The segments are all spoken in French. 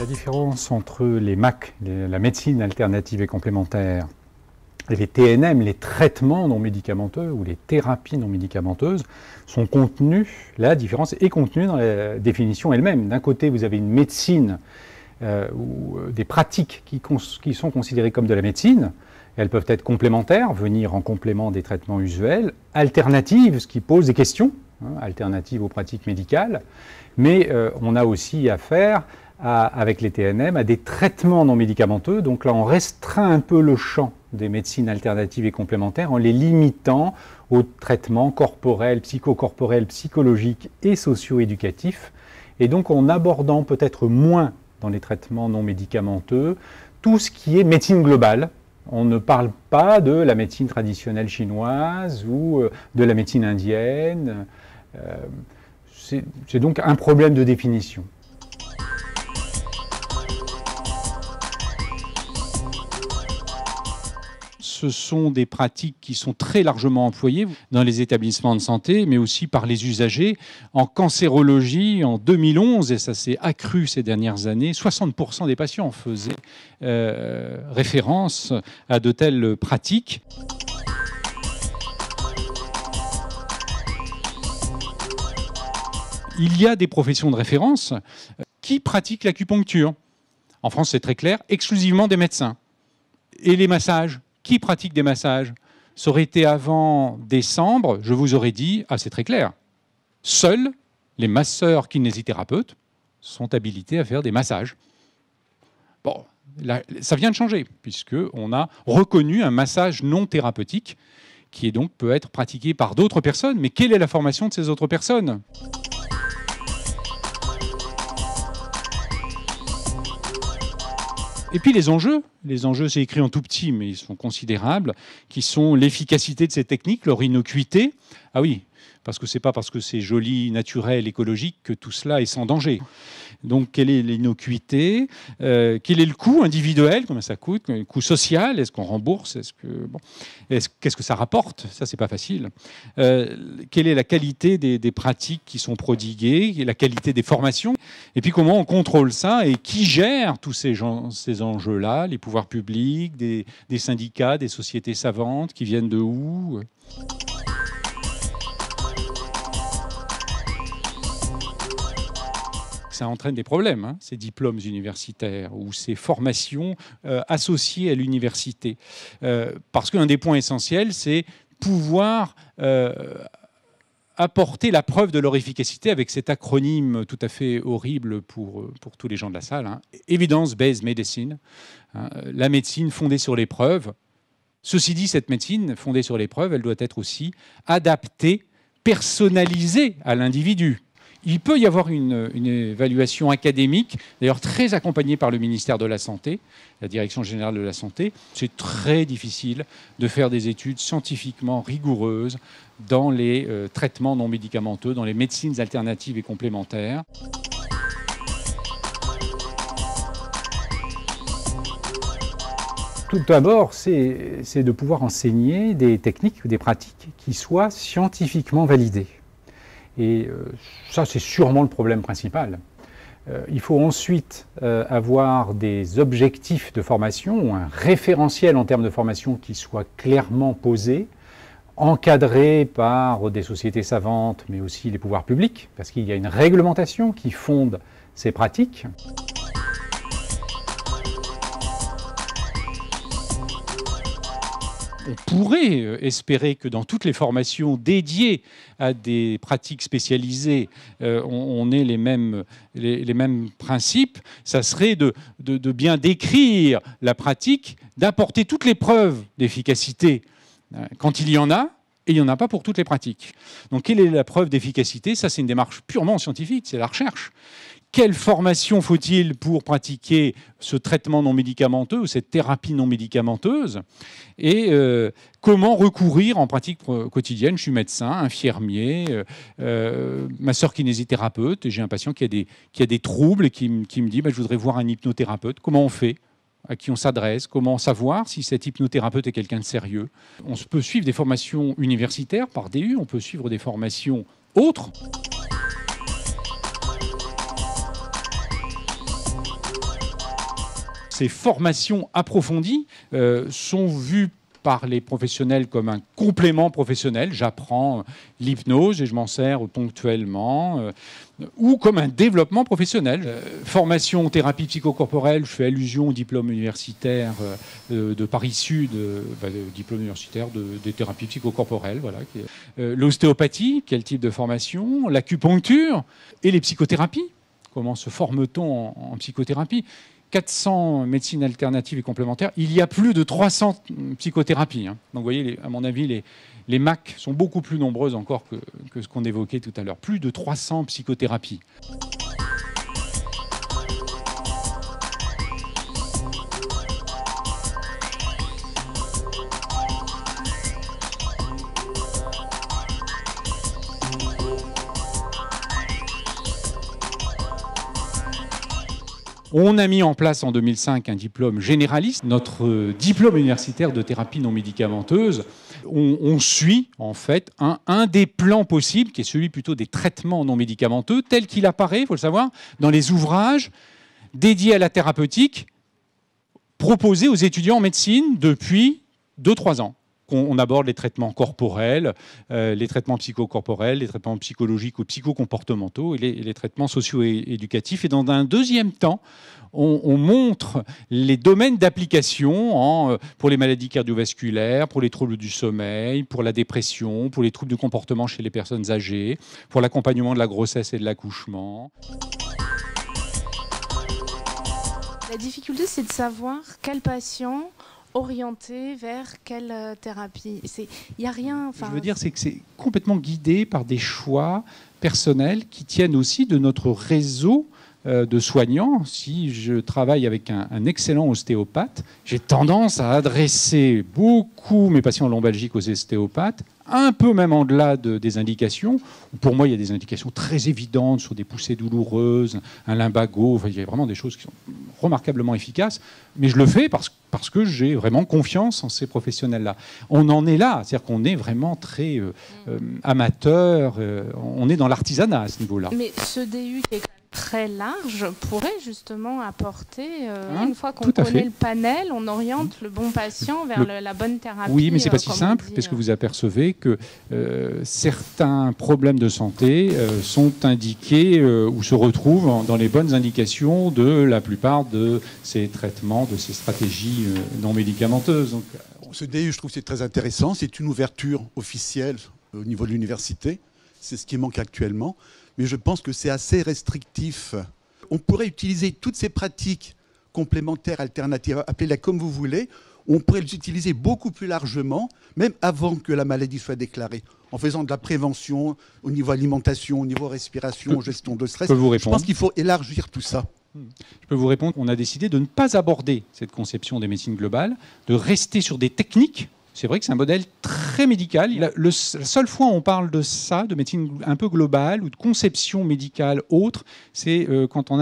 La différence entre les MAC, la médecine alternative et complémentaire, et les TNM, les traitements non médicamenteux ou les thérapies non médicamenteuses, sont contenus, la différence est contenue dans la définition elle-même. D'un côté, vous avez une médecine euh, ou euh, des pratiques qui, sont considérées comme de la médecine, elles peuvent être complémentaires, venir en complément des traitements usuels, alternatives, ce qui pose des questions, hein, alternatives aux pratiques médicales, mais euh, on a aussi affaire avec les TNM à des traitements non médicamenteux. Donc là, on restreint un peu le champ des médecines alternatives et complémentaires en les limitant aux traitements corporels, psychocorporels, psychologiques et socio-éducatifs. Et donc en abordant peut-être moins dans les traitements non médicamenteux tout ce qui est médecine globale. On ne parle pas de la médecine traditionnelle chinoise ou euh, de la médecine indienne. Euh, c'est donc un problème de définition. ce sont des pratiques qui sont très largement employées dans les établissements de santé, mais aussi par les usagers. En cancérologie, en 2011, et ça s'est accru ces dernières années, 60% des patients faisaient euh, référence à de telles pratiques. Il y a des professions de référence euh, qui pratiquent l'acupuncture. En France, c'est très clair, exclusivement des médecins. Et les massages qui pratique des massages Ça aurait été avant décembre, je vous aurais dit, ah c'est très clair, seuls les masseurs kinésithérapeutes sont habilités à faire des massages. Bon, ça vient de changer, puisqu'on a reconnu un massage non thérapeutique qui est donc peut être pratiqué par d'autres personnes, mais quelle est la formation de ces autres personnes Et puis les enjeux, les enjeux c'est écrit en tout petit, mais ils sont considérables, qui sont l'efficacité de ces techniques, leur innocuité. Ah oui, parce que c'est pas parce que c'est joli, naturel, écologique que tout cela est sans danger. Donc quelle est l'innocuité euh, Quel est le coût individuel Combien ça coûte Le coût social Est-ce qu'on rembourse Est-ce que bon, est qu'est-ce que ça rapporte Ça c'est pas facile. Euh, quelle est la qualité des, pratiques qui sont prodiguées La qualité des formations Et puis comment on contrôle ça et qui gère tous ces, ces enjeux-là Les pouvoirs publics, des, des syndicats, des sociétés savantes qui viennent de où ça entraîne des problèmes, hein, ces diplômes universitaires ou ces formations euh, associées à l'université. Euh, parce qu'un des points essentiels, c'est pouvoir euh, apporter la preuve de leur efficacité avec cet acronyme tout à fait horrible pour, pour tous les gens de la salle, hein. Evidence-Based Medicine, hein. la médecine fondée sur les preuves. Ceci dit, cette médecine fondée sur les preuves, elle doit être aussi adaptée, personnalisée à l'individu. Il peut y avoir une, évaluation académique, d'ailleurs très accompagnée par le ministère de la Santé, la Direction générale de la Santé. C'est très difficile de faire des études scientifiquement rigoureuses dans les euh, traitements non médicamenteux, dans les médecines alternatives et complémentaires. Tout d'abord, c'est de pouvoir enseigner des techniques ou des pratiques qui soient scientifiquement validées. Et euh, ça, c'est sûrement le problème principal. Euh, il faut ensuite euh, avoir des objectifs de formation, un référentiel en termes de formation qui soit clairement posé, encadré par des sociétés savantes, mais aussi les pouvoirs publics, parce qu'il y a une réglementation qui fonde ces pratiques. on pourrait euh, espérer que dans toutes les formations dédiées à des pratiques spécialisées, euh, on, ait les mêmes, les, mêmes principes. Ça serait de, de bien décrire la pratique, d'apporter toutes les preuves d'efficacité euh, quand il y en a, et il n'y en a pas pour toutes les pratiques. Donc quelle est la preuve d'efficacité Ça, c'est une démarche purement scientifique, c'est la recherche. Quelle formation faut-il pour pratiquer ce traitement non médicamenteux ou cette thérapie non médicamenteuse Et euh, comment recourir en pratique quotidienne Je suis médecin, infirmier, euh, euh, ma soeur kinésithérapeute, et j'ai un patient qui a des, troubles et qui, me dit bah, Je voudrais voir un hypnothérapeute. Comment on fait à qui on s'adresse, comment savoir si cet hypnothérapeute est quelqu'un de sérieux. On peut suivre des formations universitaires par DU, on peut suivre des formations autres. ces formations approfondies euh, sont vues par les professionnels comme un complément professionnel. J'apprends euh, l'hypnose et je m'en sers ponctuellement, euh, ou comme un développement professionnel. Formation formation thérapie psychocorporelle, je fais allusion au diplôme universitaire de Paris Sud, le diplôme universitaire des thérapies psychocorporelles. Voilà. L'ostéopathie, quel type de formation L'acupuncture et les psychothérapies. Comment se forme-t-on en psychothérapie 400 médecines alternatives et complémentaires. Il y a plus de 300 psychothérapies. Hein. Donc, vous voyez, à mon avis, les, MAC sont beaucoup plus nombreuses encore que, que ce qu'on évoquait tout à l'heure. Plus de 300 psychothérapies. On a mis en place en 2005 un diplôme généraliste, notre euh, diplôme universitaire de thérapie non médicamenteuse. On, suit en fait un, un, des plans possibles, qui est celui plutôt des traitements non médicamenteux, tel qu'il apparaît, il faut le savoir, dans les ouvrages dédiés à la thérapeutique proposés aux étudiants en médecine depuis 2-3 ans. On aborde les traitements corporels, euh, les traitements psychocorporels, les traitements psychologiques ou psychocomportementaux et les, traitements traitements socio-éducatifs. Et dans un deuxième temps, on, on montre les domaines d'application euh, pour les maladies cardiovasculaires, pour les troubles du sommeil, pour la dépression, pour les troubles du comportement chez les personnes âgées, pour l'accompagnement de la grossesse et de l'accouchement. La difficulté, c'est de savoir quel patient orienté vers quelle euh, thérapie Il n'y a rien. enfin Je veux dire, c'est que c'est complètement guidé par des choix personnels qui tiennent aussi de notre réseau euh, de soignants, si je travaille avec un, un excellent ostéopathe, j'ai tendance à adresser beaucoup mes patients lombalgiques aux ostéopathes un peu même en delà de, des indications. Pour moi, il y a des indications très évidentes sur des poussées douloureuses, un limbago. Enfin, il y a vraiment des choses qui sont remarquablement efficaces. Mais je le fais parce, parce que j'ai vraiment confiance en ces professionnels-là. On en est là. C'est-à-dire qu'on est vraiment très amateurs. Mm. Euh, amateur. Euh, on est dans l'artisanat à ce niveau-là. Mais ce DU qui est très large pourrait justement apporter, euh, hein une fois qu'on connaît le panel, on oriente mmh. le bon patient vers la bonne thérapie. Oui, mais c'est euh, pas si simple, parce que euh. vous apercevez que certains problèmes de santé sont indiqués ou se retrouvent dans les bonnes indications de la plupart de ces traitements, de ces stratégies non médicamenteuses. Donc, ce DU, je trouve c'est très intéressant. C'est une ouverture officielle au niveau de l'université. C'est ce qui manque actuellement mais je pense que c'est assez restrictif. On pourrait utiliser toutes ces pratiques complémentaires, alternatives, appelez les comme vous voulez, on pourrait les utiliser beaucoup plus largement, même avant que la maladie soit déclarée, en faisant de la prévention au niveau alimentation, au niveau respiration, gestion de stress. Vous je pense qu'il faut élargir tout ça. Hmm. Je peux vous répondre, on a décidé de ne pas aborder cette conception des médecines globales, de rester sur des techniques c'est vrai que c'est un modèle très médical. La, seule fois où on parle de ça, de médecine un peu globale ou de conception médicale autre, c'est euh, quand on,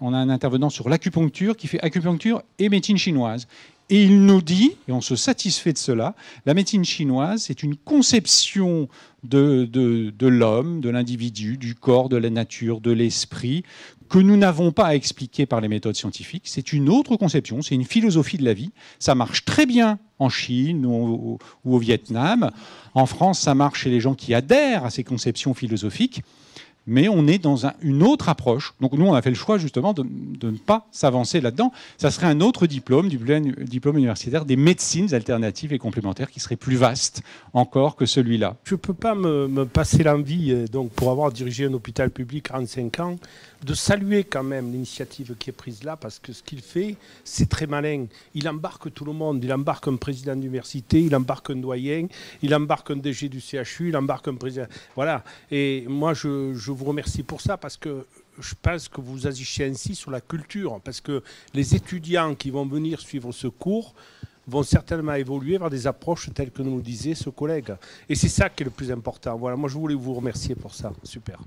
on, a un intervenant sur l'acupuncture qui fait acupuncture et médecine chinoise. Et il nous dit, et on se satisfait de cela, la médecine chinoise, c'est une conception de l'homme, de l'individu, du corps, de la nature, de l'esprit, que nous n'avons pas à expliquer par les méthodes scientifiques. C'est une autre conception, c'est une philosophie de la vie. Ça marche très bien en Chine ou au, Vietnam. En France, ça marche chez les gens qui adhèrent à ces conceptions philosophiques mais on est dans une autre approche. Donc nous, on a fait le choix justement de, ne pas s'avancer là-dedans. Ça serait un autre diplôme, du diplôme universitaire des médecines alternatives et complémentaires, qui serait plus vaste encore que celui-là. Je ne peux pas me, passer l'envie, euh, donc pour avoir dirigé un hôpital public en 5 ans, de saluer quand même l'initiative qui est prise là, parce que ce qu'il fait, c'est très malin. Il embarque tout le monde. Il embarque un président d'université, il embarque un doyen, il embarque un DG du CHU, il embarque un président. Voilà. Et moi, je, vous remercie pour ça, parce que je pense que vous agissez ainsi sur la culture, parce que les étudiants qui vont venir suivre ce cours vont certainement évoluer vers des approches telles que nous le disait ce collègue. Et c'est ça qui est le plus important. Voilà, moi je voulais vous remercier pour ça. Super.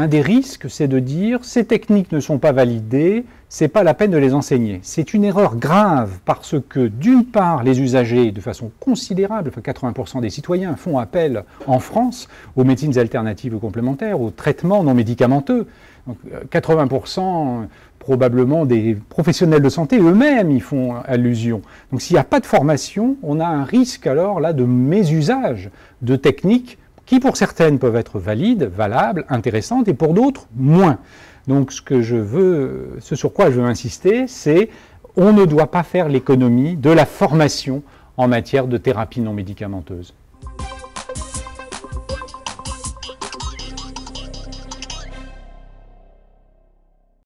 Un des risques, c'est de dire ces techniques ne sont pas validées, c'est pas la peine de les enseigner. C'est une erreur grave parce que d'une part, les usagers, de façon considérable, 80% des citoyens font appel en France aux médecines alternatives ou complémentaires, aux traitements non médicamenteux. 80% euh, probablement des professionnels de santé eux-mêmes y font allusion. Donc s'il n'y a pas de formation, on a un risque alors là de mésusage de techniques qui pour certaines peuvent être valides, valables, intéressantes, et pour d'autres moins. Donc ce que je veux, ce sur quoi je veux insister, c'est on ne doit pas faire l'économie de la formation en matière de thérapie non médicamenteuse.